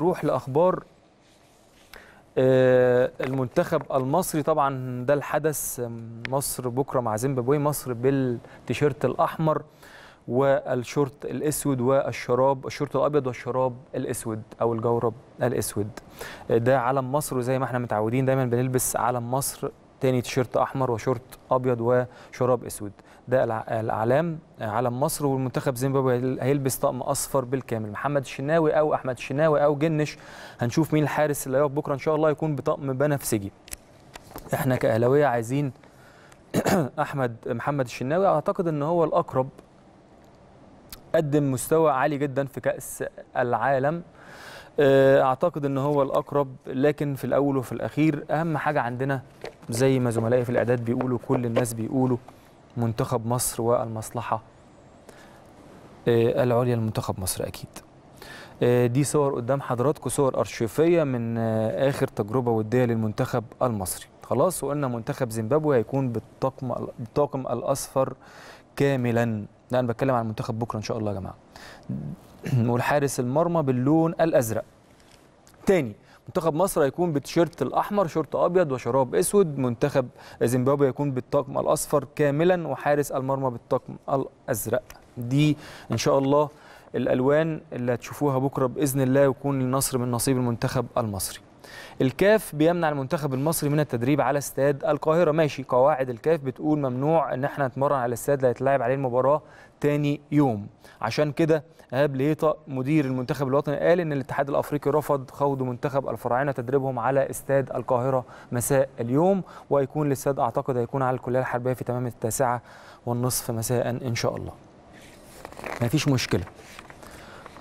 نروح لاخبار آه، المنتخب المصري طبعا ده الحدث مصر بكره مع زيمبابوي مصر بالتيشيرت الاحمر والشورت الاسود والشراب الشورت الابيض والشراب الاسود او الجورب الاسود آه، ده علم مصر وزي ما احنا متعودين دايما بنلبس علم مصر تاني تيشيرت احمر وشورت ابيض وشراب اسود ده الاعلام علم مصر والمنتخب زيمبابوي هيلبس طقم اصفر بالكامل محمد الشناوي او احمد الشناوي او جنش هنشوف مين الحارس اللي هيقف بكره ان شاء الله يكون بطقم بنفسجي احنا كاهلاويه عايزين احمد محمد الشناوي اعتقد ان هو الاقرب قدم مستوى عالي جدا في كاس العالم آه، اعتقد ان هو الاقرب لكن في الاول وفي الاخير اهم حاجه عندنا زي ما زملائي في الاعداد بيقولوا كل الناس بيقولوا منتخب مصر والمصلحه آه، العليا لمنتخب مصر اكيد آه، دي صور قدام حضراتكم صور ارشيفيه من اخر تجربه وديه للمنتخب المصري خلاص وقلنا منتخب زيمبابوي هيكون بالطاقم الطاقم الاصفر كاملا لا انا بتكلم عن المنتخب بكره ان شاء الله يا جماعه والحارس المرمى باللون الازرق تاني منتخب مصر هيكون بتيشيرت الاحمر شورت ابيض وشراب اسود منتخب زيمبابوي هيكون بالطقم الاصفر كاملا وحارس المرمى بالطقم الازرق دي ان شاء الله الالوان اللي هتشوفوها بكره باذن الله ويكون النصر من نصيب المنتخب المصري الكاف بيمنع المنتخب المصري من التدريب على استاد القاهره ماشي قواعد الكاف بتقول ممنوع ان احنا نتمرن على الاستاد اللي هيتلعب عليه المباراه تاني يوم عشان كده ايهاب ليطا مدير المنتخب الوطني قال ان الاتحاد الافريقي رفض خوض منتخب الفراعنه تدريبهم على استاد القاهره مساء اليوم ويكون الاستاد اعتقد هيكون على الكليه الحربيه في تمام التاسعه والنصف مساء ان شاء الله مفيش مشكله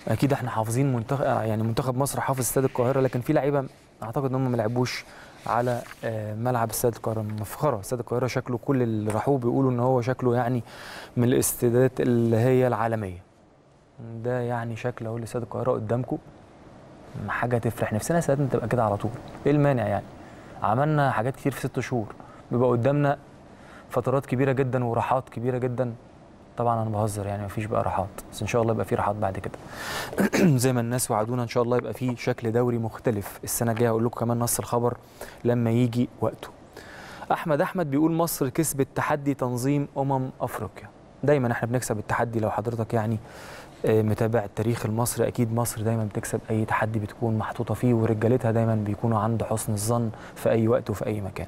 اكيد احنا حافظين منتخب يعني منتخب مصر حافظ استاد القاهره لكن في لعيبه اعتقد ان هم ما لعبوش على آه، ملعب استاد القاهره مفخره استاد القاهره شكله كل اللي راحوه بيقولوا ان هو شكله يعني من الاستادات اللي هي العالميه ده يعني شكل اهو لاستاد القاهره قدامكم حاجه تفرح نفسنا ساعتها تبقى كده على طول ايه المانع يعني عملنا حاجات كتير في ست شهور بيبقى قدامنا فترات كبيره جدا وراحات كبيره جدا طبعا انا بهزر يعني مفيش بقى راحات بس ان شاء الله يبقى في راحات بعد كده زي ما الناس وعدونا ان شاء الله يبقى في شكل دوري مختلف السنه الجايه هقول لكم كمان نص الخبر لما يجي وقته احمد احمد بيقول مصر كسبت تحدي تنظيم امم افريقيا دايما احنا بنكسب التحدي لو حضرتك يعني آه، متابع التاريخ المصري اكيد مصر دايما بتكسب اي تحدي بتكون محطوطه فيه ورجالتها دايما بيكونوا عند حسن الظن في اي وقت وفي اي مكان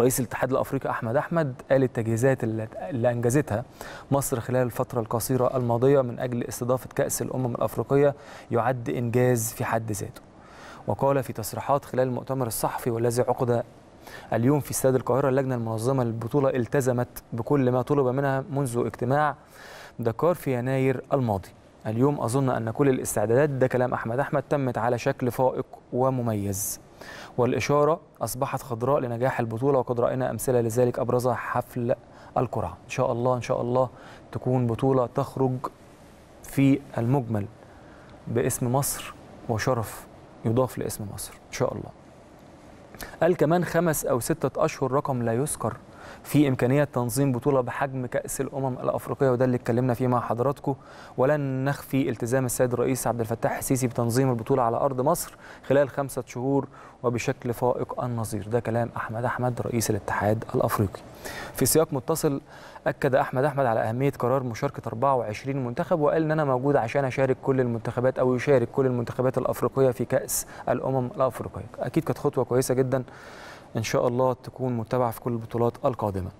رئيس الاتحاد الافريقي احمد احمد قال التجهيزات اللي انجزتها مصر خلال الفتره القصيره الماضيه من اجل استضافه كاس الامم الافريقيه يعد انجاز في حد ذاته وقال في تصريحات خلال المؤتمر الصحفي والذي عقد اليوم في استاد القاهره اللجنه المنظمه للبطوله التزمت بكل ما طلب منها منذ اجتماع دكار في يناير الماضي اليوم أظن أن كل الاستعدادات ده كلام أحمد أحمد تمت على شكل فائق ومميز والإشارة أصبحت خضراء لنجاح البطولة وقد رأينا أمثلة لذلك أبرزها حفل القرعة إن شاء الله إن شاء الله تكون بطولة تخرج في المجمل باسم مصر وشرف يضاف لاسم مصر إن شاء الله قال كمان خمس أو ستة أشهر رقم لا يذكر في امكانيه تنظيم بطوله بحجم كاس الامم الافريقيه وده اللي اتكلمنا فيه مع حضراتكم ولن نخفي التزام السيد الرئيس عبد الفتاح السيسي بتنظيم البطوله على ارض مصر خلال خمسه شهور وبشكل فائق النظير ده كلام احمد احمد رئيس الاتحاد الافريقي في سياق متصل اكد احمد احمد على اهميه قرار مشاركه 24 منتخب وقال ان انا موجود عشان اشارك كل المنتخبات او يشارك كل المنتخبات الافريقيه في كاس الامم الافريقيه اكيد كانت خطوه كويسه جدا ان شاء الله تكون متابعه في كل البطولات القادمه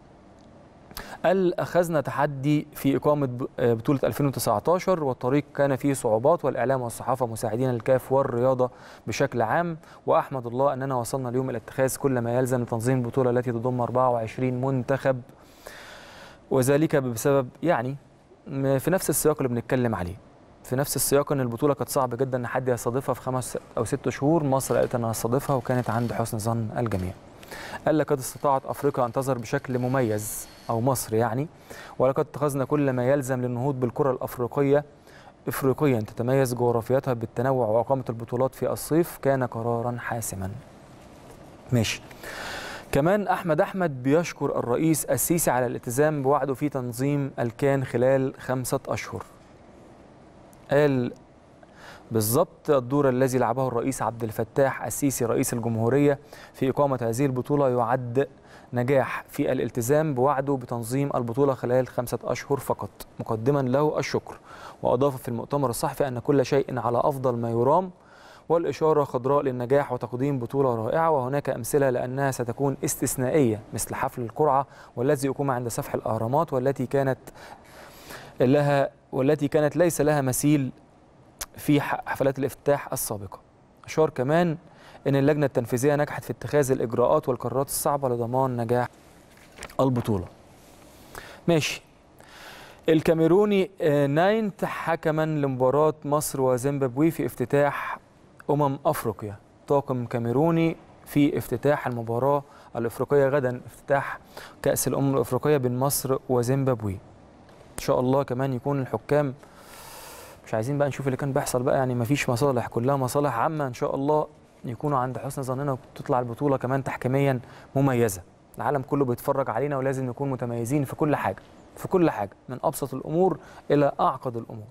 قال أخذنا تحدي في إقامة آه، بطولة 2019 والطريق كان فيه صعوبات والإعلام والصحافة مساعدين الكاف والرياضة بشكل عام وأحمد الله أننا وصلنا اليوم إلى اتخاذ كل ما يلزم لتنظيم البطولة التي تضم 24 منتخب وذلك بسبب يعني في نفس السياق اللي بنتكلم عليه في نفس السياق ان البطوله كانت صعبه جدا ان حد يستضيفها في خمس او ست شهور مصر قالت انها هستضيفها وكانت عند حسن ظن الجميع قال لقد استطاعت افريقيا ان تظهر بشكل مميز او مصر يعني ولقد اتخذنا كل ما يلزم للنهوض بالكره الافريقيه افريقيا تتميز جغرافيتها بالتنوع واقامه البطولات في الصيف كان قرارا حاسما ماشي كمان احمد احمد بيشكر الرئيس السيسي على الالتزام بوعده في تنظيم الكان خلال خمسه اشهر قال بالظبط الدور الذي لعبه الرئيس عبد الفتاح السيسي رئيس الجمهورية في إقامة هذه البطولة يعد نجاح في الالتزام بوعده بتنظيم البطولة خلال خمسة أشهر فقط مقدما له الشكر وأضاف في المؤتمر الصحفي أن كل شيء على أفضل ما يرام والإشارة خضراء للنجاح وتقديم بطولة رائعة وهناك أمثلة لأنها ستكون استثنائية مثل حفل القرعة والذي يقوم عند سفح الأهرامات والتي كانت لها والتي كانت ليس لها مثيل في حفلات الافتتاح السابقة أشار كمان أن اللجنة التنفيذية نجحت في اتخاذ الإجراءات والقرارات الصعبة لضمان نجاح البطولة ماشي الكاميروني آه، ناينت حكما لمباراة مصر وزيمبابوي في افتتاح أمم أفريقيا طاقم كاميروني في افتتاح المباراة الأفريقية غدا افتتاح كأس الأمم الأفريقية بين مصر وزيمبابوي شاء الله كمان يكون الحكام مش عايزين بقى نشوف اللي كان بيحصل بقى يعني مفيش مصالح كلها مصالح عامه ان شاء الله يكونوا عند حسن ظننا وتطلع البطوله كمان تحكيميا مميزه العالم كله بيتفرج علينا ولازم نكون متميزين في كل حاجه في كل حاجه من ابسط الامور الى اعقد الامور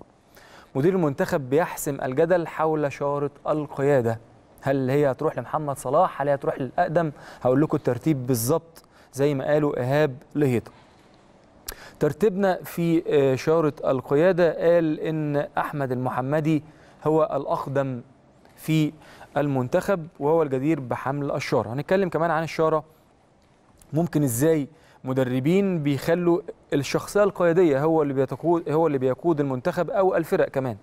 مدير المنتخب بيحسم الجدل حول شاره القياده هل هي هتروح لمحمد صلاح هل هي هتروح للاقدم هقول لكم الترتيب بالظبط زي ما قالوا ايهاب لهيطه ترتيبنا في آه، شارة القيادة قال إن أحمد المحمدي هو الأقدم في المنتخب وهو الجدير بحمل الشارة هنتكلم كمان عن الشارة ممكن إزاي مدربين بيخلوا الشخصية القيادية هو اللي بيتقود هو اللي بيقود المنتخب أو الفرق كمان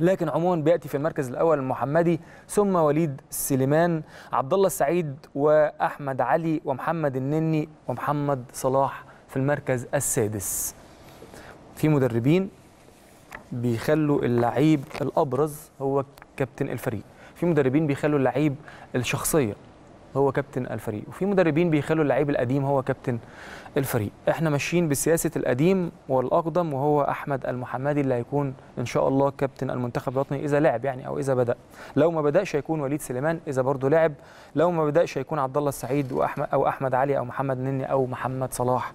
لكن عموما بياتي في المركز الاول المحمدي ثم وليد سليمان عبد الله السعيد واحمد علي ومحمد النني ومحمد صلاح في المركز السادس في مدربين بيخلوا اللعيب الابرز هو كابتن الفريق في مدربين بيخلوا اللعيب الشخصيه هو كابتن الفريق وفي مدربين بيخلوا اللعيب القديم هو كابتن الفريق احنا ماشيين بسياسه القديم والاقدم وهو احمد المحمدي اللي هيكون ان شاء الله كابتن المنتخب الوطني اذا لعب يعني او اذا بدا لو ما بداش هيكون وليد سليمان اذا برضه لعب لو ما بداش هيكون عبد الله السعيد واحمد او احمد علي او محمد نني او محمد صلاح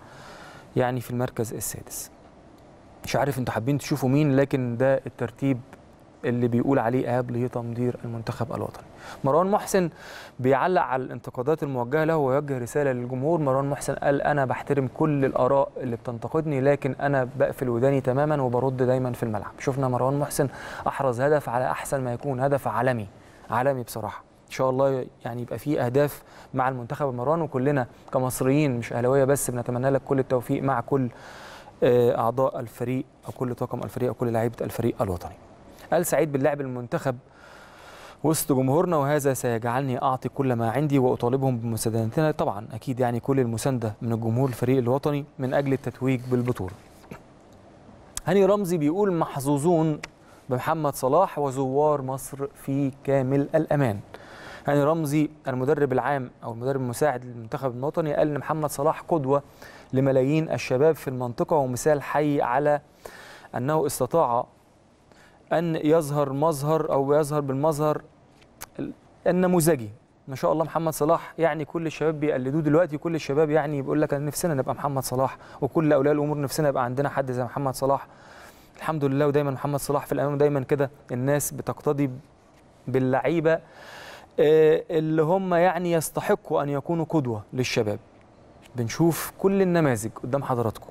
يعني في المركز السادس مش عارف انتوا حابين تشوفوا مين لكن ده الترتيب اللي بيقول عليه ايهاب لتمدير المنتخب الوطني مروان محسن بيعلق على الانتقادات الموجهه له ويوجه رساله للجمهور مروان محسن قال انا بحترم كل الاراء اللي بتنتقدني لكن انا بقفل وداني تماما وبرد دايما في الملعب شفنا مروان محسن احرز هدف على احسن ما يكون هدف عالمي عالمي بصراحه ان شاء الله يعني يبقى في اهداف مع المنتخب المران وكلنا كمصريين مش اهلاويه بس بنتمنى لك كل التوفيق مع كل آه، اعضاء الفريق او كل طاقم الفريق او كل لعيبه الفريق الوطني. قال سعيد باللعب المنتخب وسط جمهورنا وهذا سيجعلني اعطي كل ما عندي واطالبهم بمساندتنا طبعا اكيد يعني كل المسانده من الجمهور الفريق الوطني من اجل التتويج بالبطوله. هاني رمزي بيقول محظوظون بمحمد صلاح وزوار مصر في كامل الامان. هاني يعني رمزي المدرب العام او المدرب المساعد للمنتخب الوطني قال ان محمد صلاح قدوه لملايين الشباب في المنطقه ومثال حي على انه استطاع ان يظهر مظهر او يظهر بالمظهر النموذجي ما شاء الله محمد صلاح يعني كل الشباب بيقلدوه دلوقتي كل الشباب يعني بيقول لك انا نفسنا نبقى محمد صلاح وكل اولياء الامور نفسنا يبقى عندنا حد زي محمد صلاح الحمد لله ودايما محمد صلاح في الامام دايما كده الناس بتقتدي باللعيبه آه، اللي هم يعني يستحقوا أن يكونوا قدوة للشباب بنشوف كل النماذج قدام حضراتكم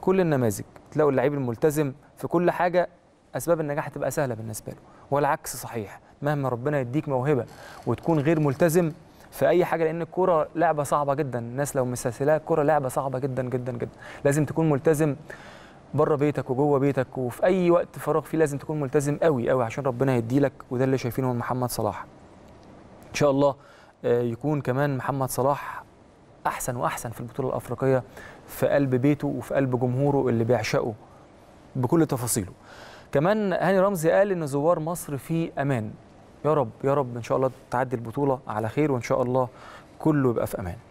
كل النماذج تلاقوا اللعيب الملتزم في كل حاجة أسباب النجاح تبقى سهلة بالنسبة له والعكس صحيح مهما ربنا يديك موهبة وتكون غير ملتزم في اي حاجه لان الكوره لعبه صعبه جدا الناس لو مستسلها الكوره لعبه صعبه جدا جدا جدا لازم تكون ملتزم بره بيتك وجوه بيتك وفي اي وقت فراغ فيه لازم تكون ملتزم قوي قوي عشان ربنا يديلك وده اللي شايفينه من محمد صلاح شاء الله آه، يكون كمان محمد صلاح احسن واحسن في البطوله الافريقيه في قلب بيته وفي قلب جمهوره اللي بيعشقه بكل تفاصيله كمان هاني رمزي قال ان زوار مصر في امان يا رب يا رب ان شاء الله تعدي البطوله على خير وان شاء الله كله يبقى في امان